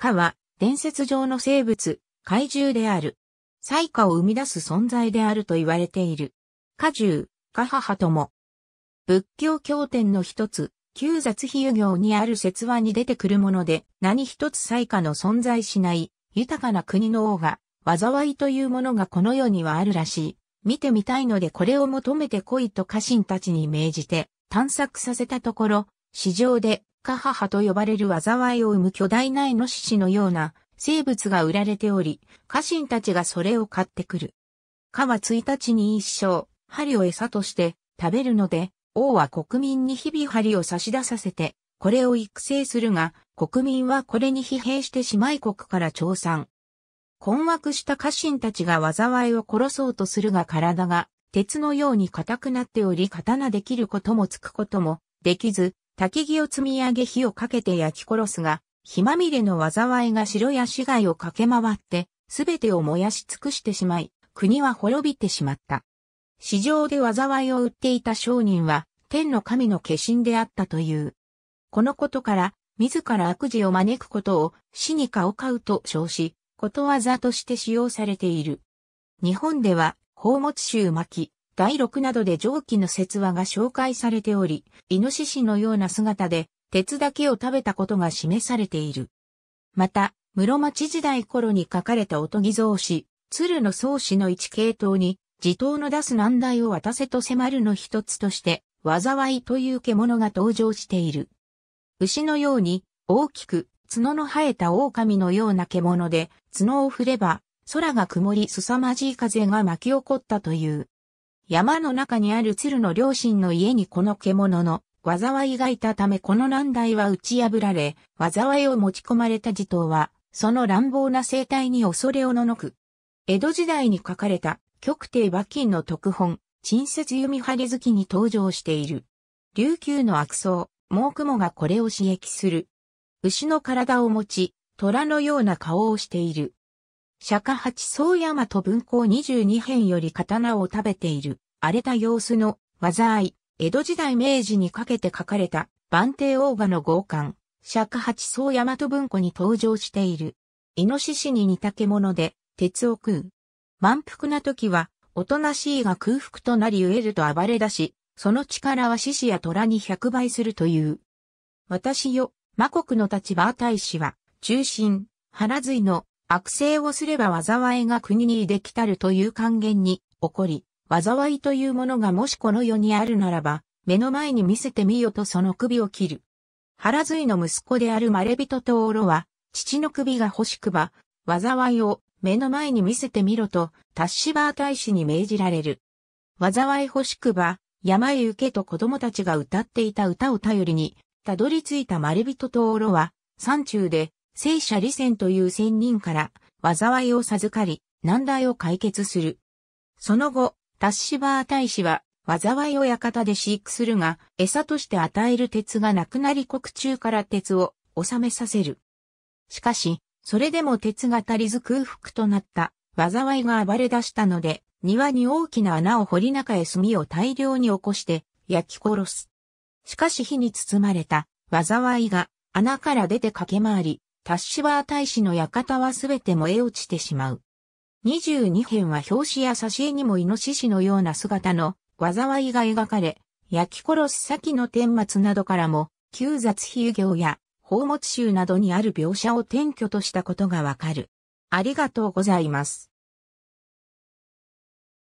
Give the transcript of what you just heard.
かは、伝説上の生物、怪獣である。彩花を生み出す存在であると言われている。果獣、家母とも。仏教経典の一つ、旧雑比喩行にある説話に出てくるもので、何一つ彩花の存在しない、豊かな国の王が、災いというものがこの世にはあるらしい。見てみたいのでこれを求めて来いと家臣たちに命じて探索させたところ、市場でカハハと呼ばれる災いを生む巨大なエノシシのような生物が売られており、家臣たちがそれを買ってくる。カは1日に一生、針を餌として食べるので、王は国民に日々針を差し出させて、これを育成するが、国民はこれに疲弊して姉妹国から調産。困惑した家臣たちが災いを殺そうとするが体が鉄のように硬くなっており刀できることもつくこともできず、焚き木を積み上げ火をかけて焼き殺すが、火まみれの災いが城や市街を駆け回って、すべてを燃やし尽くしてしまい、国は滅びてしまった。市場で災いを売っていた商人は、天の神の化身であったという。このことから、自ら悪事を招くことを死に顔買うと称し、ことわざとして使用されている。日本では、宝物集巻、第6などで上記の説話が紹介されており、イノシシのような姿で、鉄だけを食べたことが示されている。また、室町時代頃に書かれたおとぎ造詞、鶴の草師の一系統に、地頭の出す難題を渡せと迫るの一つとして、災いという獣が登場している。牛のように、大きく、角の生えた狼のような獣で、角を振れば、空が曇り凄まじい風が巻き起こったという。山の中にある鶴の両親の家にこの獣の災いがいたためこの難題は打ち破られ、災いを持ち込まれた地頭は、その乱暴な生態に恐れをののく。江戸時代に書かれた、極帝馬金の特本、陳節弓張り月に登場している。琉球の悪僧、猛雲がこれを刺激する。牛の体を持ち、虎のような顔をしている。釈迦八宗山と文庫二十二編より刀を食べている、荒れた様子の、災い、江戸時代明治にかけて書かれた、番帝王馬の豪冠、釈迦八宗山と文庫に登場している。イノシシに似た獣で、鉄を食う。満腹な時は、おとなしいが空腹となり飢えると暴れ出し、その力は獅子や虎に百倍するという。私よ、魔国の立場大使は、中心、花髄の悪性をすれば災いが国に出来たるという還元に起こり、災いというものがもしこの世にあるならば、目の前に見せてみよとその首を切る。原髄の息子であるマレビトとオロは、父の首が欲しくば、災いを目の前に見せてみろと、タッシバー大使に命じられる。災い欲しくば、山へ行けと子供たちが歌っていた歌を頼りに、たどり着いたマレビトとオロは、山中で聖者理仙という仙人から、災いを授かり、難題を解決する。その後、タッシバー大使は、災いを館で飼育するが、餌として与える鉄がなくなり国中から鉄を納めさせる。しかし、それでも鉄が足りず空腹となった、災いが暴れ出したので、庭に大きな穴を掘り中へ炭を大量に起こして、焼き殺す。しかし火に包まれた、災いが、穴から出て駆け回り、タッシバー大使の館はすべて燃え落ちてしまう。22編は表紙や挿絵にもイノシシのような姿の災いが描かれ、焼き殺す先の顛末などからも、旧雑比喩行や宝物集などにある描写を転居としたことがわかる。ありがとうございます。